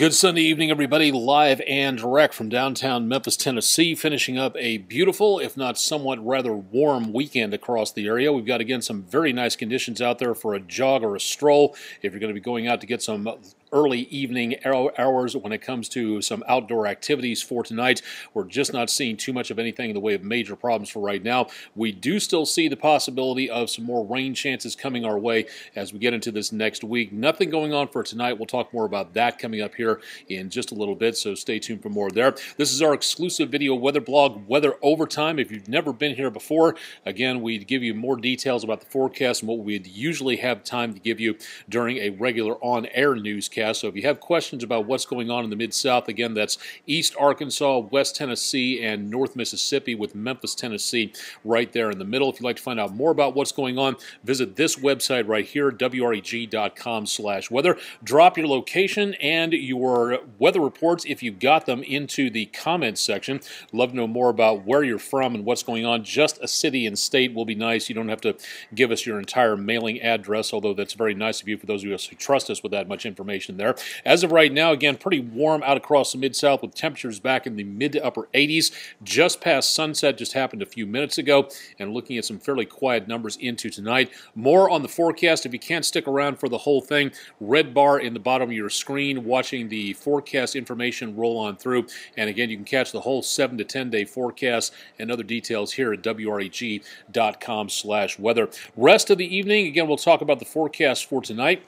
Good Sunday evening, everybody. Live and direct from downtown Memphis, Tennessee, finishing up a beautiful, if not somewhat rather warm weekend across the area. We've got, again, some very nice conditions out there for a jog or a stroll. If you're going to be going out to get some early evening hours when it comes to some outdoor activities for tonight. We're just not seeing too much of anything in the way of major problems for right now. We do still see the possibility of some more rain chances coming our way as we get into this next week. Nothing going on for tonight. We'll talk more about that coming up here in just a little bit, so stay tuned for more there. This is our exclusive video weather blog, Weather Overtime. If you've never been here before, again, we give you more details about the forecast and what we'd usually have time to give you during a regular on air newscast podcast. So if you have questions about what's going on in the Mid South, again, that's East Arkansas, West Tennessee, and North Mississippi, with Memphis, Tennessee, right there in the middle. If you'd like to find out more about what's going on, visit this website right here, wreg.com slash weather. Drop your location and your weather reports, if you have got them, into the comments section. Love to know more about where you're from and what's going on. Just a city and state will be nice. You don't have to give us your entire mailing address, although that's very nice of you for those of us who trust us with that much information there. As of right now, again, pretty warm out across the Mid South with temperatures back in the mid to upper 80s. Just past sunset, just happened a few minutes ago, and looking at some fairly quiet numbers into tonight. More on the forecast if you can't stick around for the whole thing. Red bar in the bottom of your screen, watching the forecast information roll on through. And again, you can catch the whole seven to 10 day forecast and other details here at wreg.com/weather. Rest of the evening, again, we'll talk about the forecast for tonight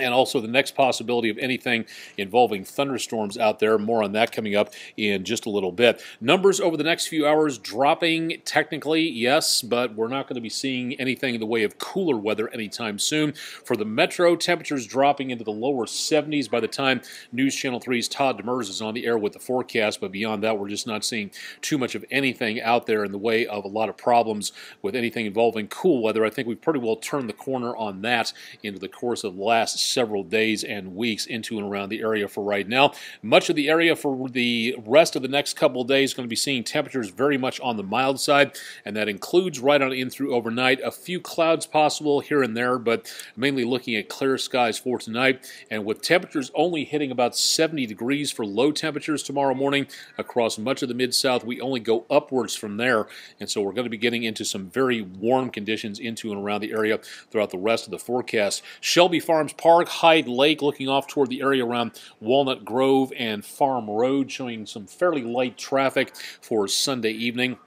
and also the next possibility of anything involving thunderstorms out there. More on that coming up in just a little bit. Numbers over the next few hours dropping technically, yes, but we're not going to be seeing anything in the way of cooler weather anytime soon. For the metro, temperatures dropping into the lower 70s by the time News Channel 3's Todd Demers is on the air with the forecast, but beyond that, we're just not seeing too much of anything out there in the way of a lot of problems with anything involving cool weather. I think we've pretty well turned the corner on that into the course of the last several days and weeks into and around the area for right now. Much of the area for the rest of the next couple of days going to be seeing temperatures very much on the mild side, and that includes right on in through overnight. A few clouds possible here and there, but mainly looking at clear skies for tonight. And with temperatures only hitting about 70 degrees for low temperatures tomorrow morning across much of the mid south, we only go upwards from there. And so we're going to be getting into some very warm conditions into and around the area throughout the rest of the forecast. Shelby Farms Park Hyde Lake, looking off toward the area around Walnut Grove and Farm Road, showing some fairly light traffic for Sunday evening.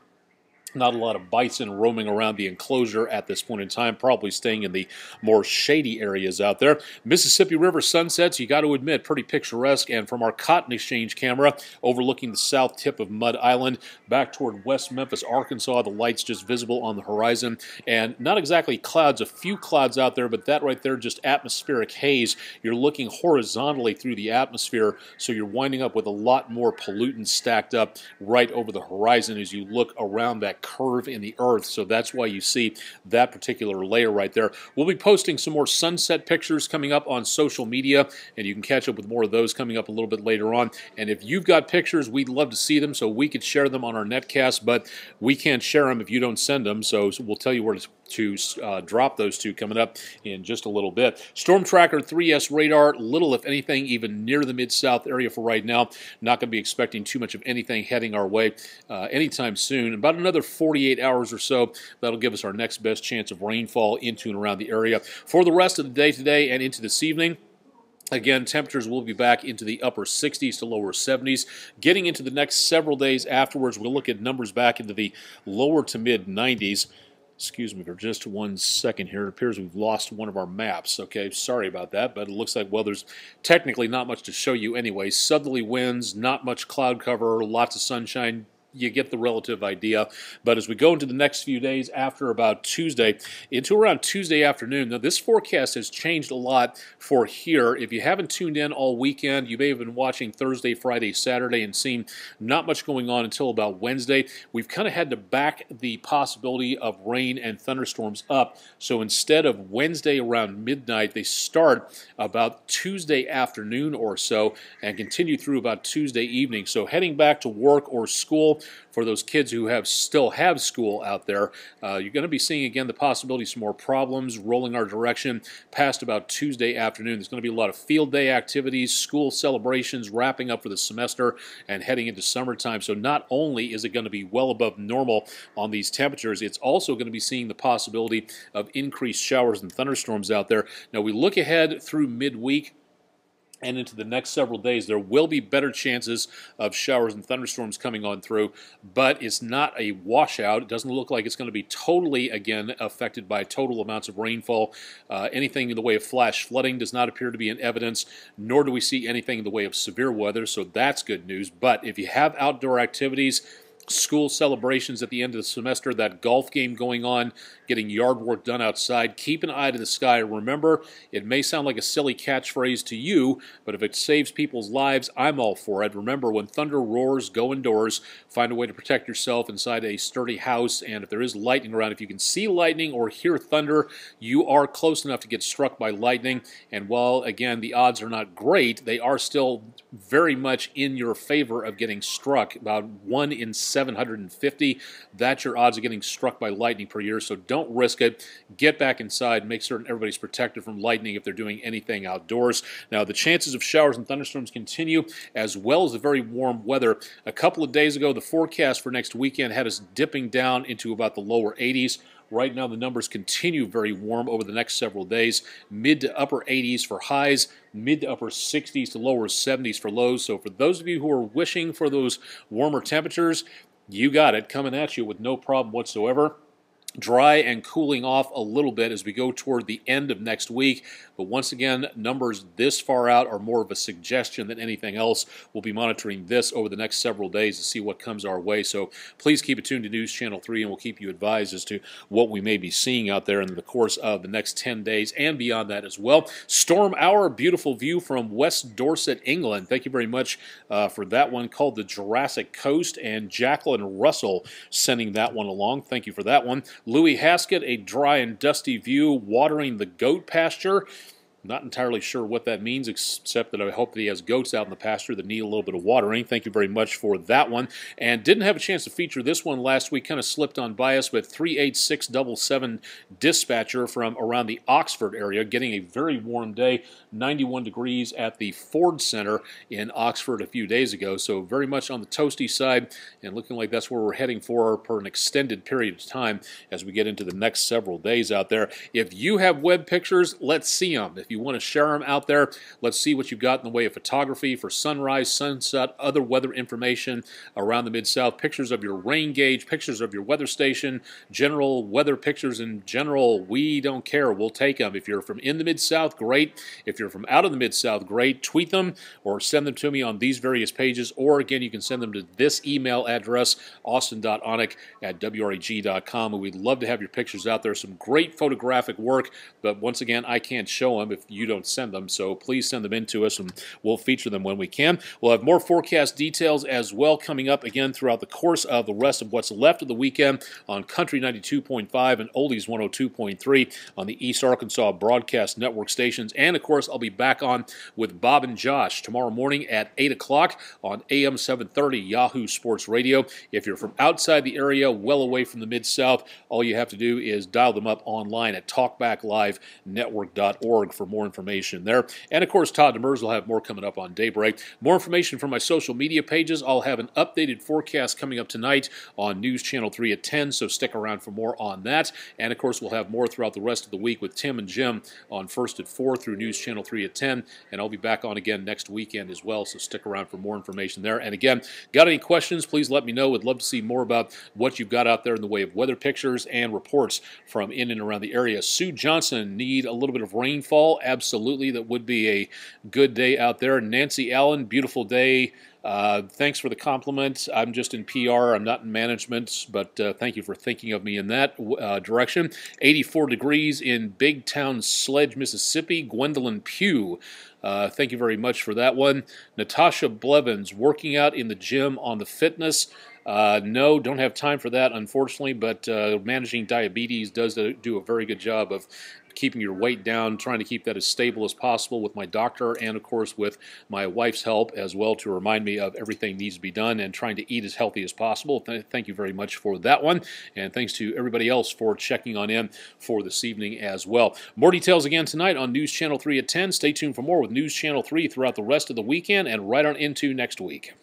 Not a lot of bison roaming around the enclosure at this point in time, probably staying in the more shady areas out there. Mississippi River sunsets, you got to admit, pretty picturesque. And from our Cotton Exchange camera overlooking the south tip of Mud Island back toward West Memphis, Arkansas, the lights just visible on the horizon. And not exactly clouds, a few clouds out there, but that right there, just atmospheric haze. You're looking horizontally through the atmosphere, so you're winding up with a lot more pollutants stacked up right over the horizon as you look around that curve in the earth. So that's why you see that particular layer right there. We'll be posting some more sunset pictures coming up on social media, and you can catch up with more of those coming up a little bit later on. And if you've got pictures, we'd love to see them so we could share them on our netcast, but we can't share them if you don't send them. So we'll tell you where to to uh, drop those two coming up in just a little bit. Storm Tracker 3S radar, little if anything, even near the Mid South area for right now. Not going to be expecting too much of anything heading our way uh, anytime soon. About another 48 hours or so, that'll give us our next best chance of rainfall into and around the area. For the rest of the day today and into this evening, Again, temperatures will be back into the upper 60s to lower 70s. Getting into the next several days afterwards, we'll look at numbers back into the lower to mid 90s. Excuse me for just one second here. It appears we've lost one of our maps. Okay, sorry about that, but it looks like, well, there's technically not much to show you anyway. Southerly winds, not much cloud cover, lots of sunshine, you get the relative idea. But as we go into the next few days after about Tuesday, into around Tuesday afternoon, now this forecast has changed a lot for here. If you haven't tuned in all weekend, you may have been watching Thursday, Friday, Saturday, and seen not much going on until about Wednesday. We've kind of had to back the possibility of rain and thunderstorms up. So instead of Wednesday around midnight, they start about Tuesday afternoon or so and continue through about Tuesday evening. So heading back to work or school, for those kids who have still have school out there. Uh, you're going to be seeing again the possibility of some more problems rolling our direction past about Tuesday afternoon. There's going to be a lot of field day activities, school celebrations, wrapping up for the semester, and heading into summertime. So not only is it going to be well above normal on these temperatures, it's also going to be seeing the possibility of increased showers and thunderstorms out there. Now we look ahead through midweek and into the next several days, there will be better chances of showers and thunderstorms coming on through, but it's not a washout. It doesn't look like it's going to be totally, again, affected by total amounts of rainfall. Uh, anything in the way of flash flooding does not appear to be in evidence, nor do we see anything in the way of severe weather, so that's good news. But if you have outdoor activities, school celebrations at the end of the semester, that golf game going on, getting yard work done outside. Keep an eye to the sky. Remember, it may sound like a silly catchphrase to you, but if it saves people's lives, I'm all for it. Remember, when thunder roars, go indoors. Find a way to protect yourself inside a sturdy house. And if there is lightning around, if you can see lightning or hear thunder, you are close enough to get struck by lightning. And while, again, the odds are not great, they are still very much in your favor of getting struck. About 1 in 750. That's your odds of getting struck by lightning per year. So don't don't risk it. Get back inside. Make certain everybody's protected from lightning if they're doing anything outdoors. Now, the chances of showers and thunderstorms continue, as well as the very warm weather. A couple of days ago, the forecast for next weekend had us dipping down into about the lower 80s. Right now, the numbers continue very warm over the next several days. Mid to upper 80s for highs, mid to upper 60s to lower 70s for lows. So, for those of you who are wishing for those warmer temperatures, you got it coming at you with no problem whatsoever dry and cooling off a little bit as we go toward the end of next week. But once again, numbers this far out are more of a suggestion than anything else. We'll be monitoring this over the next several days to see what comes our way. So please keep it tuned to News Channel 3 and we'll keep you advised as to what we may be seeing out there in the course of the next 10 days and beyond that as well. Storm Hour, beautiful view from West Dorset, England. Thank you very much uh, for that one called the Jurassic Coast and Jacqueline Russell sending that one along. Thank you for that one. Louis Haskett, A Dry and Dusty View, Watering the Goat Pasture. Not entirely sure what that means, except that I hope that he has goats out in the pasture that need a little bit of watering. Thank you very much for that one. And didn't have a chance to feature this one last week, kind of slipped on by us, but 38677 dispatcher from around the Oxford area, getting a very warm day, 91 degrees at the Ford Center in Oxford a few days ago. So very much on the toasty side, and looking like that's where we're heading for for an extended period of time as we get into the next several days out there. If you have web pictures, let's see them. If you want to share them out there, let's see what you've got in the way of photography for sunrise, sunset, other weather information around the Mid South, pictures of your rain gauge, pictures of your weather station, general weather pictures in general. We don't care. We'll take them. If you're from in the Mid South, great. If you're from out of the Mid South, great. Tweet them or send them to me on these various pages. Or again, you can send them to this email address, austin.onic at wrag.com. And we'd love to have your pictures out there. Some great photographic work, but once again, I can't show them. If if you don't send them. So please send them in to us and we'll feature them when we can. We'll have more forecast details as well coming up again throughout the course of the rest of what's left of the weekend on Country 92.5 and Oldies 102.3 on the East Arkansas Broadcast Network stations. And of course, I'll be back on with Bob and Josh tomorrow morning at 8 o'clock on AM 730 Yahoo Sports Radio. If you're from outside the area, well away from the Mid South, all you have to do is dial them up online at talkbacklivenetwork.org for more information there. And of course, Todd Demers will have more coming up on Daybreak. More information from my social media pages. I'll have an updated forecast coming up tonight on News Channel 3 at 10, so stick around for more on that. And of course, we'll have more throughout the rest of the week with Tim and Jim on First at 4 through News Channel 3 at 10. And I'll be back on again next weekend as well, so stick around for more information there. And again, got any questions, please let me know. Would love to see more about what you've got out there in the way of weather pictures and reports from in and around the area. Sue Johnson need a little bit of rainfall Absolutely, that would be a good day out there. Nancy Allen, beautiful day. Uh, thanks for the compliment. I'm just in PR. I'm not in management, but uh, thank you for thinking of me in that uh, direction. 84 degrees in Big Town Sledge, Mississippi. Gwendolyn Pugh. Uh, thank you very much for that one. Natasha Blevins, working out in the gym on the fitness. Uh, no, don't have time for that, unfortunately, but uh, managing diabetes does uh, do a very good job of keeping your weight down, trying to keep that as stable as possible with my doctor and, of course, with my wife's help as well to remind me of everything needs to be done and trying to eat as healthy as possible. thank you very much for that one. And thanks to everybody else for checking on in for this evening as well. More details again tonight on News Channel 3 at 10. Stay tuned for more with News Channel 3 throughout the rest of the weekend and right on into next week.